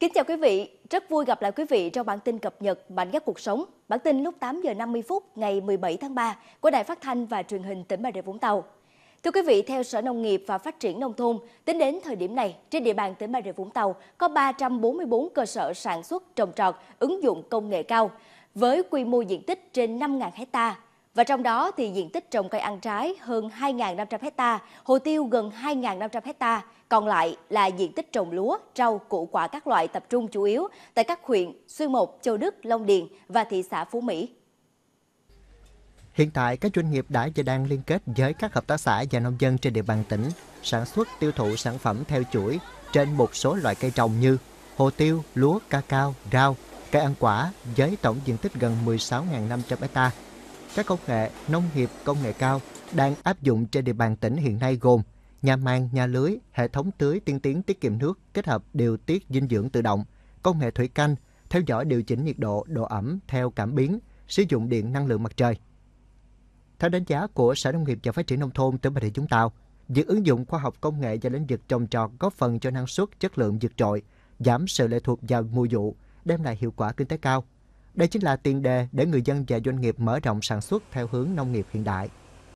Kính chào quý vị, rất vui gặp lại quý vị trong bản tin cập nhật Mạnh nhất cuộc sống. Bản tin lúc 8 giờ 50 phút ngày 17 tháng 3 của Đài Phát thanh và Truyền hình tỉnh Bà Rịa Vũng Tàu. Thưa quý vị, theo Sở Nông nghiệp và Phát triển Nông thôn, tính đến thời điểm này, trên địa bàn tỉnh Bà Rịa Vũng Tàu có 344 cơ sở sản xuất trồng trọt, ứng dụng công nghệ cao, với quy mô diện tích trên 5.000 hecta và trong đó thì diện tích trồng cây ăn trái hơn 2.500 hecta, hồ tiêu gần 2.500 hecta, còn lại là diện tích trồng lúa, rau, củ quả các loại tập trung chủ yếu tại các huyện Xuyên Mộc, Châu Đức, Long Điền và thị xã Phú Mỹ. Hiện tại, các doanh nghiệp đã và đang liên kết với các hợp tác xã và nông dân trên địa bàn tỉnh, sản xuất, tiêu thụ sản phẩm theo chuỗi trên một số loại cây trồng như hồ tiêu, lúa, ca cao, rau, cây ăn quả với tổng diện tích gần 16.500 hectare các công nghệ nông nghiệp công nghệ cao đang áp dụng trên địa bàn tỉnh hiện nay gồm nhà màng, nhà lưới, hệ thống tưới tiên tiến tiết kiệm nước kết hợp điều tiết dinh dưỡng tự động, công nghệ thủy canh, theo dõi điều chỉnh nhiệt độ, độ ẩm theo cảm biến, sử dụng điện năng lượng mặt trời. Theo đánh giá của Sở Nông nghiệp và Phát triển Nông thôn tỉnh Bà Rịa Vũng Tàu, việc ứng dụng khoa học công nghệ vào lĩnh vực trồng trọt góp phần cho năng suất chất lượng vượt trội, giảm sự lệ thuộc vào mùa vụ, đem lại hiệu quả kinh tế cao đây chính là tiền đề để người dân và doanh nghiệp mở rộng sản xuất theo hướng nông nghiệp hiện đại.